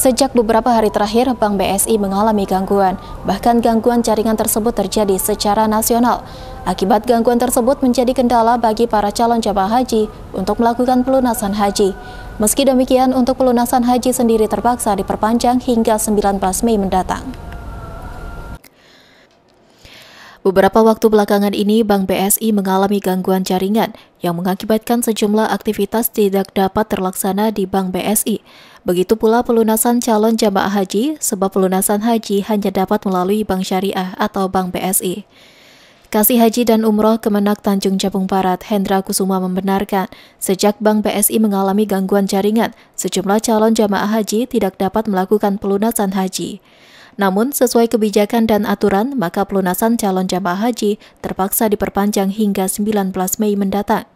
Sejak beberapa hari terakhir, Bank BSI mengalami gangguan. Bahkan gangguan jaringan tersebut terjadi secara nasional. Akibat gangguan tersebut menjadi kendala bagi para calon jamaah haji untuk melakukan pelunasan haji. Meski demikian, untuk pelunasan haji sendiri terpaksa diperpanjang hingga 19 Mei mendatang. Beberapa waktu belakangan ini, Bank BSI mengalami gangguan jaringan yang mengakibatkan sejumlah aktivitas tidak dapat terlaksana di Bank BSI. Begitu pula pelunasan calon jamaah haji, sebab pelunasan haji hanya dapat melalui Bank Syariah atau Bank BSI. Kasih Haji dan Umroh Kemenak Tanjung Jabung Barat, Hendra Kusuma membenarkan, sejak Bank BSI mengalami gangguan jaringan, sejumlah calon jamaah haji tidak dapat melakukan pelunasan haji. Namun, sesuai kebijakan dan aturan, maka pelunasan calon jamaah haji terpaksa diperpanjang hingga 19 Mei mendatang.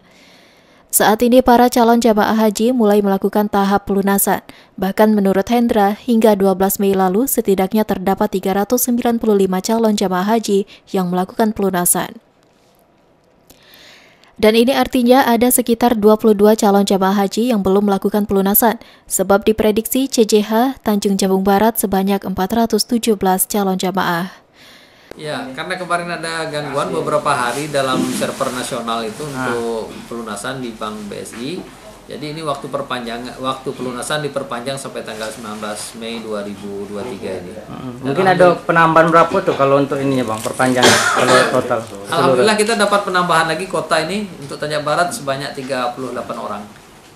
Saat ini para calon jamaah haji mulai melakukan tahap pelunasan. Bahkan menurut Hendra, hingga 12 Mei lalu setidaknya terdapat 395 calon jamaah haji yang melakukan pelunasan. Dan ini artinya ada sekitar 22 calon jamaah haji yang belum melakukan pelunasan, sebab diprediksi CJH Tanjung Jambung Barat sebanyak 417 calon jamaah. Ya, karena kemarin ada gangguan beberapa hari dalam server nasional itu ah. untuk pelunasan di Bank BSI jadi ini waktu perpanjang waktu pelunasan diperpanjang sampai tanggal 19 Mei 2023 ini. Mungkin ada penambahan berapa tuh kalau untuk ini ya Bang perpanjangan kalau total? Alhamdulillah kita dapat penambahan lagi kota ini untuk Tanjung Barat sebanyak 38 orang.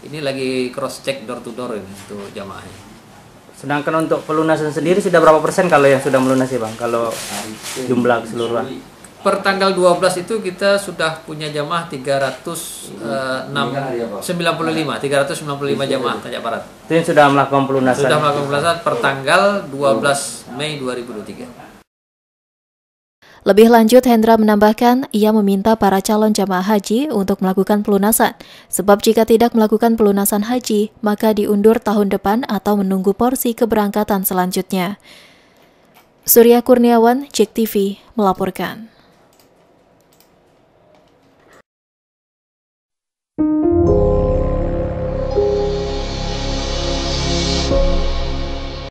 Ini lagi cross check door to door ini untuk jamaahnya. Sedangkan untuk pelunasan sendiri sudah berapa persen kalau yang sudah melunasi Bang? Kalau nah, jumlah keseluruhan? per tanggal 12 itu kita sudah punya jamaah 395 395 eh, ya, jamaah Tanjak Barat. Itu yang sudah melakukan pelunasan. Sudah melakukan pelunasan per tanggal 12 Mei 2023. Lebih lanjut, Hendra menambahkan, ia meminta para calon jamaah haji untuk melakukan pelunasan, sebab jika tidak melakukan pelunasan haji, maka diundur tahun depan atau menunggu porsi keberangkatan selanjutnya. Surya Kurniawan, Cek TV, melaporkan.